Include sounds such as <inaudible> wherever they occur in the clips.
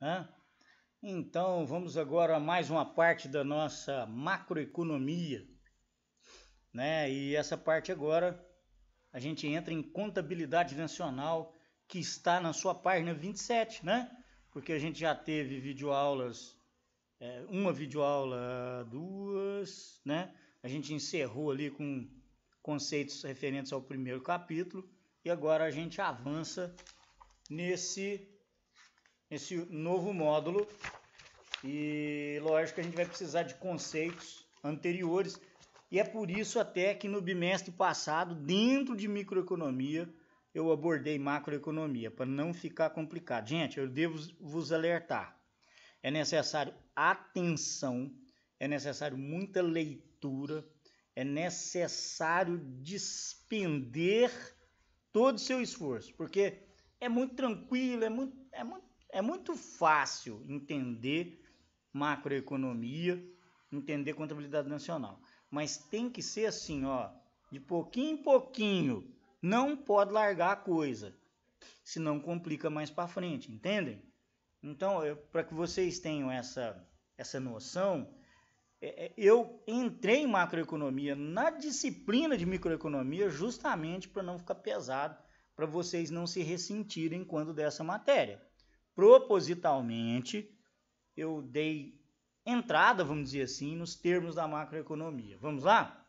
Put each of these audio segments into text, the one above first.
Né? Então, vamos agora a mais uma parte da nossa macroeconomia. Né? E essa parte agora a gente entra em contabilidade nacional que está na sua página 27, né? Porque a gente já teve videoaulas, é, uma videoaula, duas, né? A gente encerrou ali com conceitos referentes ao primeiro capítulo e agora a gente avança nesse nesse novo módulo. E lógico que a gente vai precisar de conceitos anteriores. E é por isso até que no bimestre passado, dentro de microeconomia, eu abordei macroeconomia, para não ficar complicado. Gente, eu devo vos alertar. É necessário atenção, é necessário muita leitura, é necessário despender todo o seu esforço, porque é muito tranquilo, é muito, é muito é muito fácil entender macroeconomia, entender contabilidade nacional, mas tem que ser assim, ó, de pouquinho em pouquinho. Não pode largar a coisa, senão complica mais para frente, entendem? Então, para que vocês tenham essa, essa noção, é, é, eu entrei em macroeconomia na disciplina de microeconomia justamente para não ficar pesado, para vocês não se ressentirem quando dessa matéria propositalmente eu dei entrada, vamos dizer assim, nos termos da macroeconomia. Vamos lá?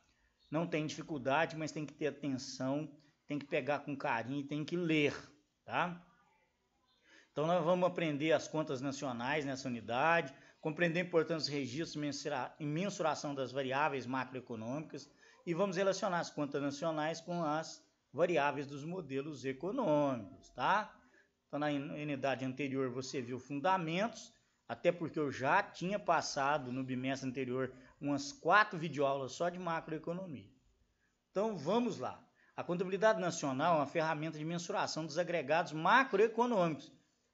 Não tem dificuldade, mas tem que ter atenção, tem que pegar com carinho, e tem que ler, tá? Então nós vamos aprender as contas nacionais nessa unidade, compreender importantes registros e mensuração das variáveis macroeconômicas e vamos relacionar as contas nacionais com as variáveis dos modelos econômicos, tá? Então, na unidade anterior você viu fundamentos, até porque eu já tinha passado no bimestre anterior umas quatro videoaulas só de macroeconomia. Então, vamos lá. A contabilidade nacional é uma ferramenta de mensuração dos agregados macroeconômicos.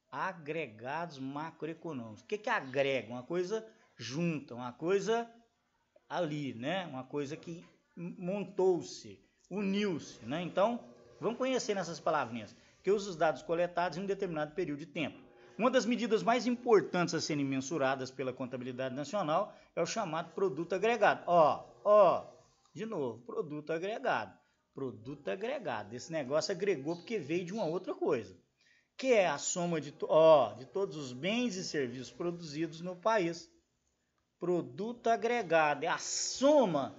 Agregados macroeconômicos. O que, que agrega? Uma coisa junta, uma coisa ali, né? Uma coisa que montou-se, uniu-se, né? Então, vamos conhecer nessas palavrinhas que usa os dados coletados em um determinado período de tempo. Uma das medidas mais importantes a serem mensuradas pela contabilidade nacional é o chamado produto agregado. Ó, ó, de novo, produto agregado. Produto agregado. Esse negócio agregou porque veio de uma outra coisa, que é a soma de, ó, de todos os bens e serviços produzidos no país. Produto agregado é a soma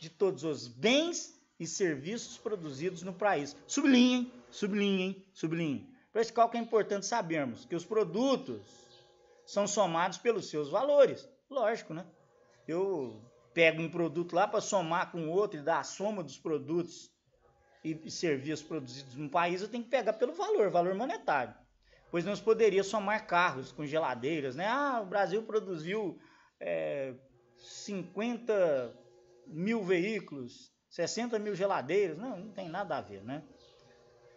de todos os bens e serviços produzidos no país. Sublinhem Sublinhem, hein? Sublinhe. Principal que é importante sabermos que os produtos são somados pelos seus valores. Lógico, né? Eu pego um produto lá para somar com outro e dar a soma dos produtos e serviços produzidos no país, eu tenho que pegar pelo valor, valor monetário. Pois não se poderia somar carros com geladeiras, né? Ah, o Brasil produziu é, 50 mil veículos, 60 mil geladeiras. Não, não tem nada a ver, né?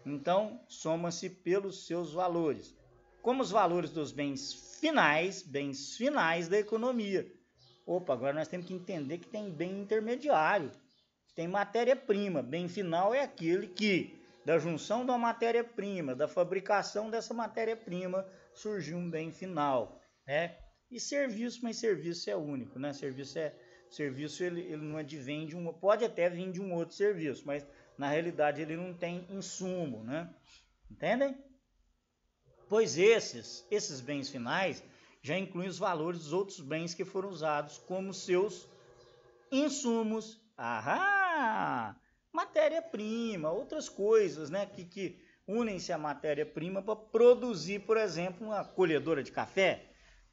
Então, soma-se pelos seus valores, como os valores dos bens finais, bens finais da economia. Opa, agora nós temos que entender que tem bem intermediário, tem matéria-prima. Bem final é aquele que, da junção da matéria-prima, da fabricação dessa matéria-prima, surgiu um bem final, né? E serviço, mas serviço é único, né? Serviço é serviço ele, ele não advém de um, pode até vir de um outro serviço, mas na realidade ele não tem insumo, né? Entendem? Pois esses, esses bens finais já incluem os valores dos outros bens que foram usados como seus insumos. Ahá! Matéria-prima, outras coisas, né, que, que unem-se à matéria-prima para produzir, por exemplo, uma colhedora de café.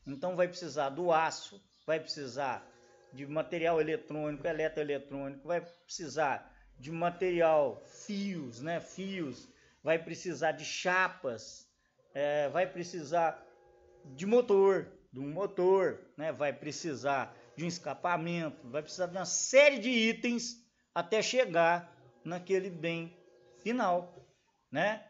Então vai precisar do aço, vai precisar de material eletrônico, eletroeletrônico, vai precisar de material, fios, né? Fios, vai precisar de chapas, é, vai precisar de motor, de um motor, né? Vai precisar de um escapamento, vai precisar de uma série de itens até chegar naquele bem final, né?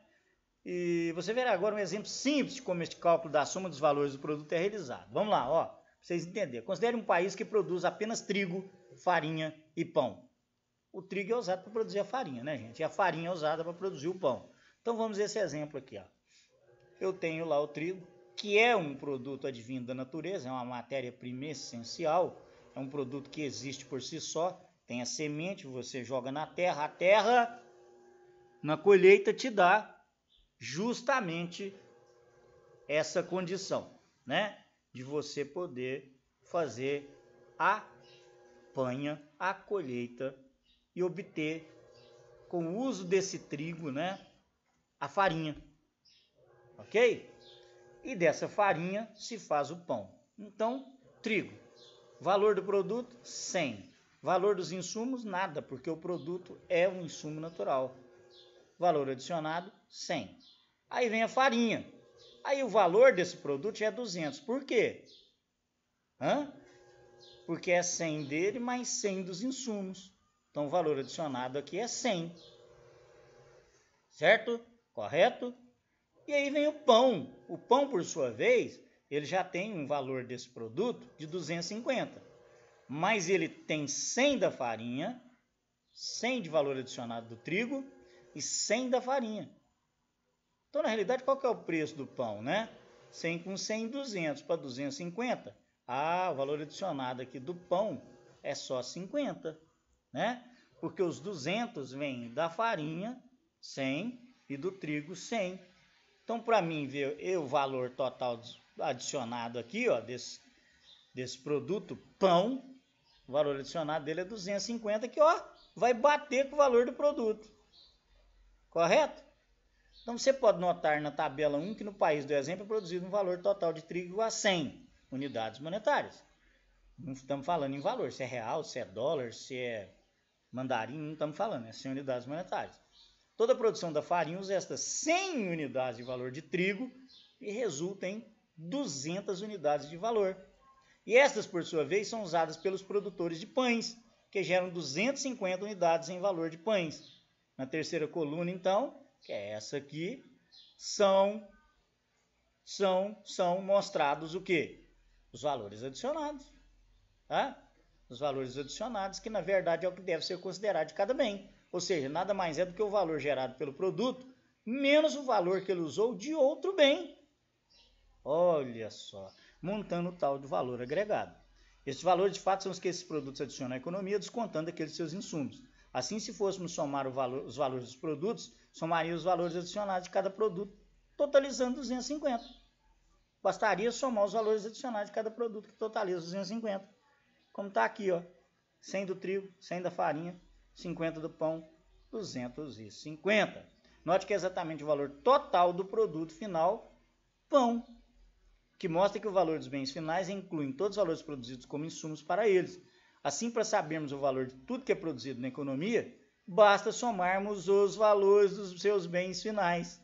E você verá agora um exemplo simples de como este cálculo da soma dos valores do produto é realizado. Vamos lá, ó, pra vocês entenderem. Considere um país que produz apenas trigo, farinha e pão o trigo é usado para produzir a farinha, né, gente? E a farinha é usada para produzir o pão. Então vamos esse exemplo aqui, ó. Eu tenho lá o trigo, que é um produto advindo da natureza, é uma matéria-prima essencial, é um produto que existe por si só, tem a semente, você joga na terra, a terra na colheita te dá justamente essa condição, né? De você poder fazer a panha, a colheita e obter, com o uso desse trigo, né, a farinha. Ok? E dessa farinha se faz o pão. Então, trigo. Valor do produto: 100. Valor dos insumos: nada, porque o produto é um insumo natural. Valor adicionado: 100. Aí vem a farinha. Aí o valor desse produto é 200. Por quê? Hã? Porque é 100 dele mais 100 dos insumos. Então, o valor adicionado aqui é 100. Certo? Correto? E aí vem o pão. O pão, por sua vez, ele já tem um valor desse produto de 250. Mas ele tem 100 da farinha, 100 de valor adicionado do trigo e 100 da farinha. Então, na realidade, qual que é o preço do pão, né? 100 com 100, 200 para 250. Ah, o valor adicionado aqui do pão é só 50 né? Porque os 200 vêm da farinha, 100, e do trigo, 100. Então, para mim ver eu, o valor total adicionado aqui, ó, desse, desse produto, pão, o valor adicionado dele é 250, que ó, vai bater com o valor do produto. Correto? Então você pode notar na tabela 1 que no país do exemplo é produzido um valor total de trigo a 100 unidades monetárias. Não estamos falando em valor, se é real, se é dólar, se é mandarim não estamos falando, é 100 unidades monetárias. Toda a produção da farinha usa estas 100 unidades de valor de trigo e resulta em 200 unidades de valor. E estas, por sua vez, são usadas pelos produtores de pães, que geram 250 unidades em valor de pães. Na terceira coluna, então, que é essa aqui, são são são mostrados o quê? Os valores adicionados, tá? os valores adicionados, que na verdade é o que deve ser considerado de cada bem. Ou seja, nada mais é do que o valor gerado pelo produto menos o valor que ele usou de outro bem. Olha só, montando o tal de valor agregado. Esses valores, de fato, são os que esses produtos adicionam à economia, descontando aqueles seus insumos. Assim, se fôssemos somar valor, os valores dos produtos, somaria os valores adicionados de cada produto, totalizando 250. Bastaria somar os valores adicionados de cada produto, que totaliza 250. Como está aqui, ó. 100 do trigo, 100 da farinha, 50 do pão, 250. Note que é exatamente o valor total do produto final, pão, que mostra que o valor dos bens finais inclui todos os valores produzidos como insumos para eles. Assim, para sabermos o valor de tudo que é produzido na economia, basta somarmos os valores dos seus bens finais.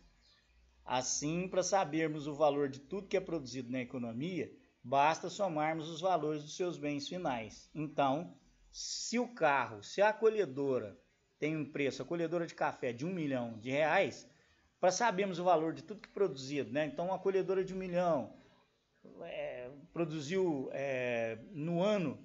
Assim, para sabermos o valor de tudo que é produzido na economia, Basta somarmos os valores dos seus bens finais. Então, se o carro, se a colhedora tem um preço, a colhedora de café de um milhão de reais, para sabermos o valor de tudo que produzido, né? Então, uma colhedora de um milhão é, produziu é, no ano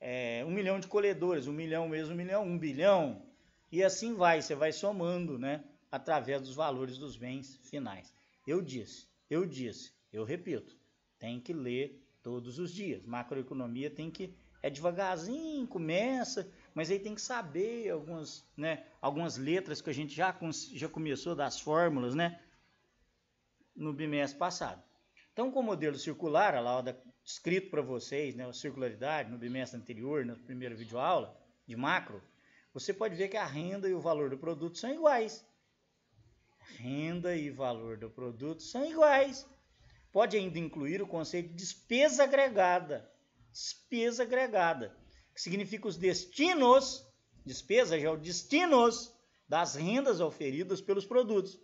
é, um milhão de colhedores, um milhão mesmo, um milhão, um bilhão, e assim vai, você vai somando, né? Através dos valores dos bens finais. Eu disse, eu disse, eu repito tem que ler todos os dias. Macroeconomia tem que é devagarzinho, começa, mas aí tem que saber algumas, né, algumas letras que a gente já, já começou das fórmulas, né, no bimestre passado. Então, com o modelo circular, a Lauda escrito para vocês, né, a circularidade no bimestre anterior, na primeira videoaula de macro, você pode ver que a renda e o valor do produto são iguais. Renda e valor do produto são iguais. Pode ainda incluir o conceito de despesa agregada. Despesa agregada, que significa os destinos, despesa já é o destinos das rendas oferidas pelos produtos.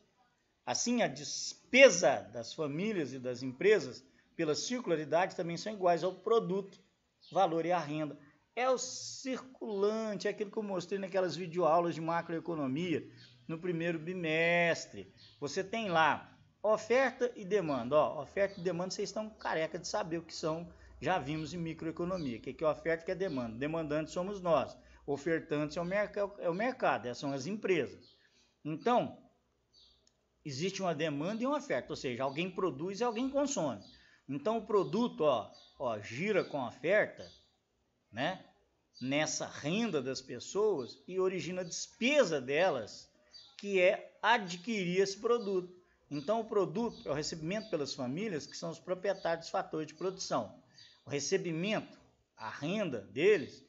Assim, a despesa das famílias e das empresas pela circularidade também são iguais ao produto, valor e a renda. É o circulante, é aquilo que eu mostrei naquelas videoaulas de macroeconomia no primeiro bimestre. Você tem lá Oferta e demanda. Ó, oferta e demanda, vocês estão careca de saber o que são, já vimos em microeconomia. O que é, é oferta e que é demanda? Demandantes somos nós. Ofertantes é o, é o mercado, são as empresas. Então, existe uma demanda e uma oferta, ou seja, alguém produz e alguém consome. Então, o produto ó, ó, gira com a oferta, né? nessa renda das pessoas e origina despesa delas, que é adquirir esse produto. Então, o produto é o recebimento pelas famílias, que são os proprietários dos fatores de produção. O recebimento, a renda deles,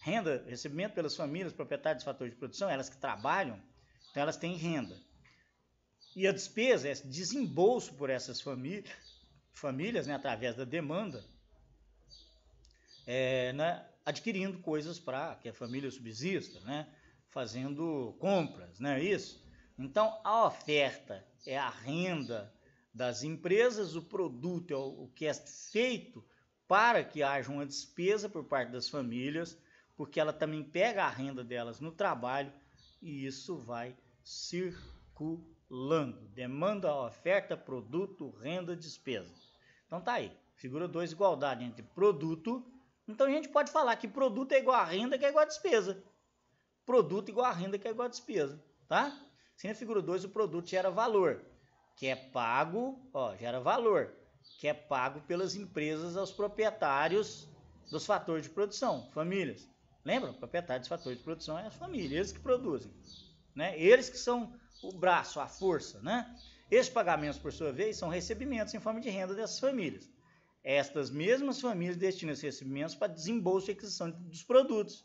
renda, recebimento pelas famílias, proprietários dos fatores de produção, elas que trabalham, então elas têm renda. E a despesa é desembolso por essas famílias, famílias né, através da demanda, é, né, adquirindo coisas para que a família subsista, né, fazendo compras, não é isso? Então, a oferta é a renda das empresas, o produto é o que é feito para que haja uma despesa por parte das famílias, porque ela também pega a renda delas no trabalho e isso vai circulando. Demanda, oferta, produto, renda, despesa. Então tá aí. Figura 2, igualdade entre produto. Então a gente pode falar que produto é igual a renda que é igual a despesa. Produto igual a renda que é igual a despesa, tá? Sem a figura 2, o produto gera valor, que é pago, ó, gera valor, que é pago pelas empresas aos proprietários dos fatores de produção, famílias. lembra Proprietários dos fatores de produção é as famílias, eles que produzem. Né? Eles que são o braço, a força. Né? Esses pagamentos, por sua vez, são recebimentos em forma de renda dessas famílias. Estas mesmas famílias destinam esses recebimentos para desembolso e aquisição dos produtos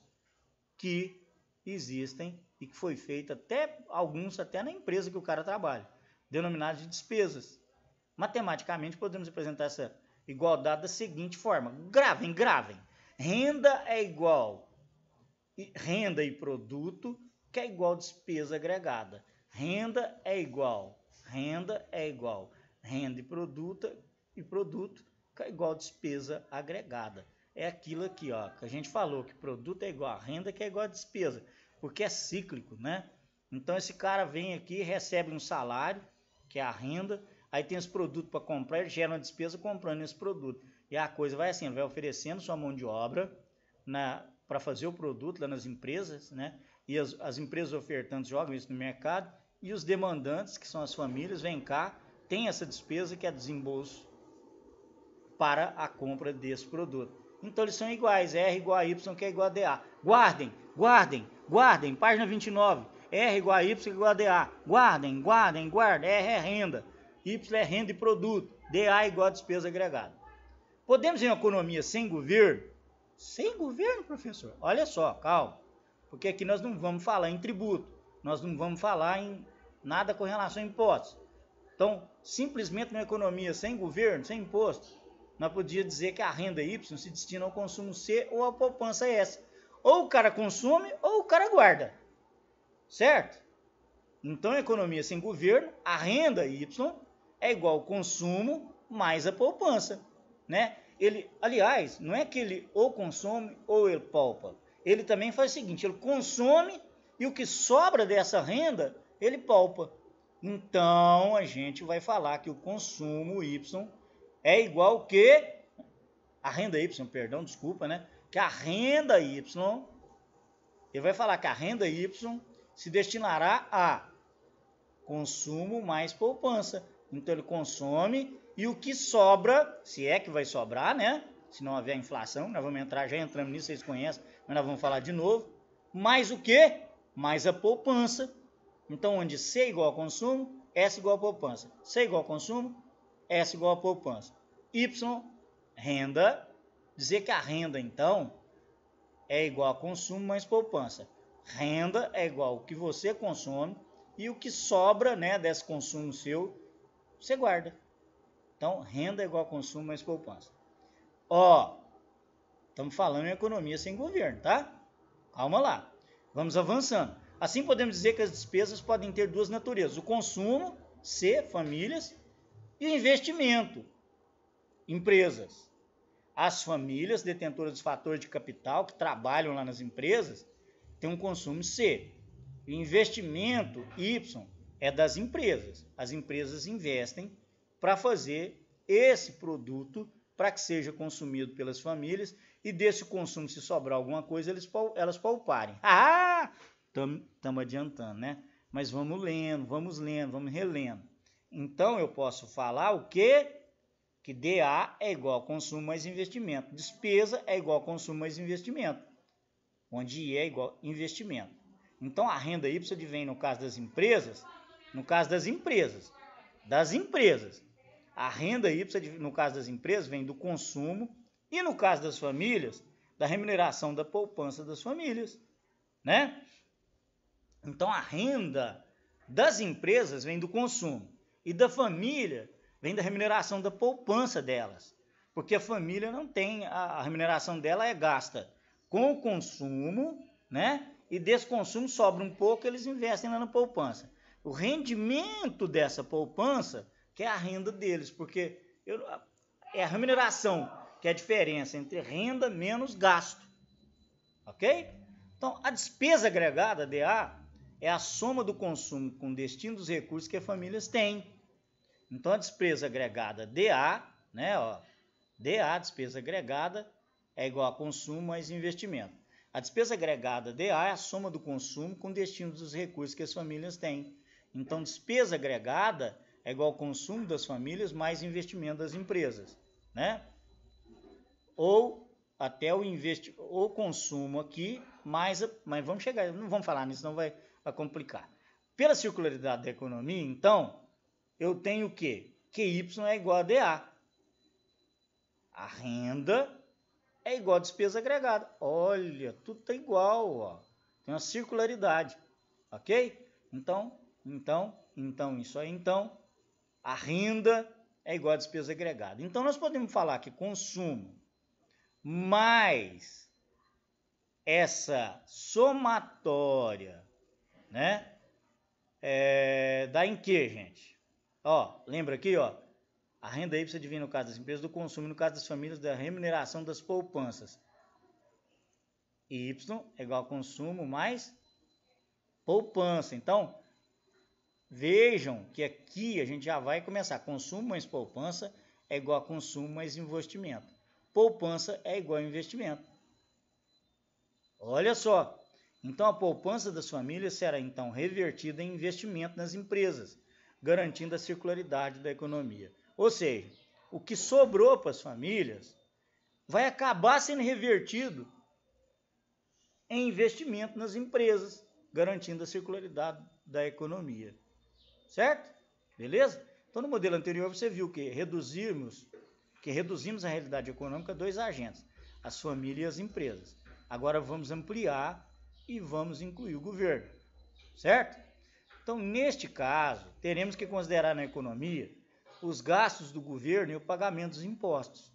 que existem e que foi feita até alguns até na empresa que o cara trabalha, denominado de despesas. Matematicamente podemos apresentar essa igualdade da seguinte forma: gravem, gravem. Renda é igual renda e produto, que é igual despesa agregada. Renda é igual, renda é igual, renda e produto e produto, que é igual despesa agregada. É aquilo aqui, ó, que a gente falou que produto é igual a renda, que é igual a despesa porque é cíclico, né? Então esse cara vem aqui, recebe um salário, que é a renda, aí tem os produtos para comprar, ele gera uma despesa comprando esse produto. E a coisa vai assim, vai oferecendo sua mão de obra né, para fazer o produto lá nas empresas, né? E as, as empresas ofertantes jogam isso no mercado, e os demandantes, que são as famílias, vêm cá, tem essa despesa que é desembolso para a compra desse produto. Então eles são iguais, R igual a Y que é igual a DA. Guardem, Guardem, guardem, página 29. R igual a Y igual a DA. Guardem, guardem, guardem. R é renda. Y é renda e produto. DA é igual a despesa agregada. Podemos em economia sem governo? Sem governo, professor? Olha só, calma. Porque aqui nós não vamos falar em tributo. Nós não vamos falar em nada com relação a impostos. Então, simplesmente na economia sem governo, sem imposto, nós podíamos dizer que a renda Y se destina ao consumo C ou à poupança S ou o cara consome ou o cara guarda. Certo? Então, economia sem governo, a renda Y é igual ao consumo mais a poupança, né? Ele, aliás, não é que ele ou consome ou ele poupa. Ele também faz o seguinte, ele consome e o que sobra dessa renda, ele poupa. Então, a gente vai falar que o consumo Y é igual que a renda Y, perdão, desculpa, né? que a renda Y, ele vai falar que a renda Y se destinará a consumo mais poupança. Então ele consome e o que sobra, se é que vai sobrar, né? Se não houver inflação, nós vamos entrar, já entramos nisso, vocês conhecem, mas nós vamos falar de novo. Mais o quê? Mais a poupança. Então, onde C é igual a consumo, S é igual a poupança. C é igual a consumo, S igual a poupança. Y, renda, Dizer que a renda, então, é igual a consumo mais poupança. Renda é igual o que você consome e o que sobra né, desse consumo seu, você guarda. Então, renda é igual a consumo mais poupança. Ó, estamos falando em economia sem governo, tá? Calma lá. Vamos avançando. Assim, podemos dizer que as despesas podem ter duas naturezas: o consumo, C, famílias, e o investimento, empresas as famílias detentoras dos fatores de capital que trabalham lá nas empresas têm um consumo C. O investimento Y é das empresas. As empresas investem para fazer esse produto para que seja consumido pelas famílias e desse consumo, se sobrar alguma coisa, eles, elas pouparem. <laughs> Ah! Estamos adiantando, né? Mas vamos lendo, vamos lendo, vamos relendo. Então eu posso falar o que? que DA é igual a consumo mais investimento. Despesa é igual a consumo mais investimento, onde I é igual a investimento. Então a renda Y vem no caso das empresas, no caso das empresas, das empresas. A renda Y no caso das empresas vem do consumo e no caso das famílias, da remuneração da poupança das famílias, né? Então a renda das empresas vem do consumo e da família vem da remuneração da poupança delas. Porque a família não tem, a remuneração dela é gasta com o consumo, né? E desse consumo sobra um pouco, eles investem lá na poupança. O rendimento dessa poupança, que é a renda deles, porque eu, é a remuneração que é a diferença entre renda menos gasto. Ok? Então, a despesa agregada, DA, é a soma do consumo com destino dos recursos que as famílias têm então, a despesa agregada DA, né, ó, DA, despesa agregada, é igual a consumo mais investimento. A despesa agregada DA é a soma do consumo com destino dos recursos que as famílias têm. Então, despesa agregada é igual ao consumo das famílias mais investimento das empresas, né? Ou até o investi ou consumo aqui, mais, mas vamos chegar, não vamos falar nisso, não vai, vai complicar. Pela circularidade da economia, então, eu tenho o quê? Que Y é igual a DA. A renda é igual a despesa agregada. Olha, tudo está igual, ó. Tem uma circularidade, ok? Então, então, então, isso aí, então, a renda é igual a despesa agregada. Então, nós podemos falar que consumo mais essa somatória, né? É, dá em que, gente? Ó, lembra aqui, ó. A renda Y você divide no caso das empresas do consumo, no caso das famílias, da remuneração das poupanças. Y é igual a consumo mais poupança. Então, vejam que aqui a gente já vai começar. Consumo mais poupança é igual a consumo mais investimento. Poupança é igual a investimento. Olha só. Então, a poupança das famílias será então revertida em investimento nas empresas garantindo a circularidade da economia. Ou seja, o que sobrou para as famílias vai acabar sendo revertido em investimento nas empresas, garantindo a circularidade da economia. Certo? Beleza? Então no modelo anterior você viu que reduzimos que reduzimos a realidade econômica a dois agentes, as famílias e as empresas. Agora vamos ampliar e vamos incluir o governo. Certo? Então, neste caso, teremos que considerar na economia os gastos do governo e o pagamento dos impostos.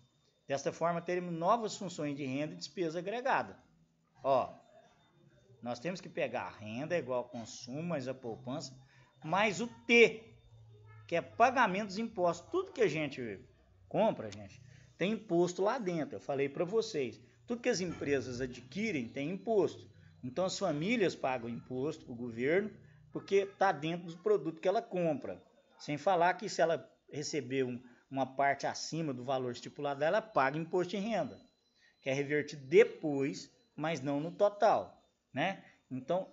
Desta forma, teremos novas funções de renda e despesa agregada. Ó, nós temos que pegar a renda é igual ao consumo, mais a poupança, mais o T, que é pagamento dos impostos. Tudo que a gente compra, gente, tem imposto lá dentro. Eu falei para vocês. Tudo que as empresas adquirem tem imposto. Então as famílias pagam imposto para o governo porque está dentro do produto que ela compra. Sem falar que se ela receber um, uma parte acima do valor estipulado, ela paga imposto de renda, que é revertido depois, mas não no total, né? Então,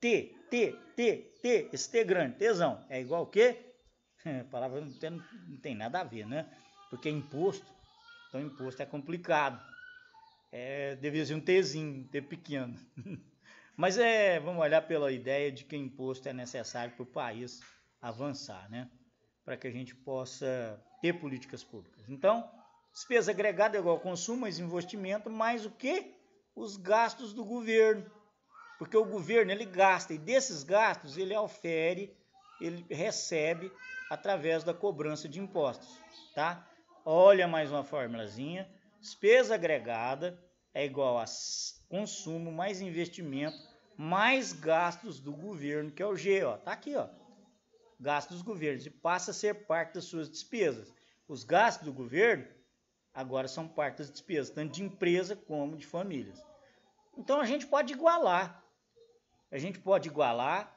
T, T, T, T, esse T grande, tesão, é igual o quê? <laughs> A palavra não tem, não tem nada a ver, né? Porque é imposto, então imposto é complicado. É, devia ser um Tzinho, T pequeno. <laughs> Mas é, vamos olhar pela ideia de que o imposto é necessário para o país avançar, né? Para que a gente possa ter políticas públicas. Então, despesa agregada é igual consumo mais investimento, mais o que? Os gastos do governo. Porque o governo ele gasta e desses gastos ele ofere, ele recebe através da cobrança de impostos, tá? Olha mais uma formulazinha, despesa agregada é igual a consumo mais investimento mais gastos do governo, que é o G, ó, tá aqui, ó. Gastos dos governos e passa a ser parte das suas despesas. Os gastos do governo agora são parte das despesas, tanto de empresa como de famílias. Então a gente pode igualar. A gente pode igualar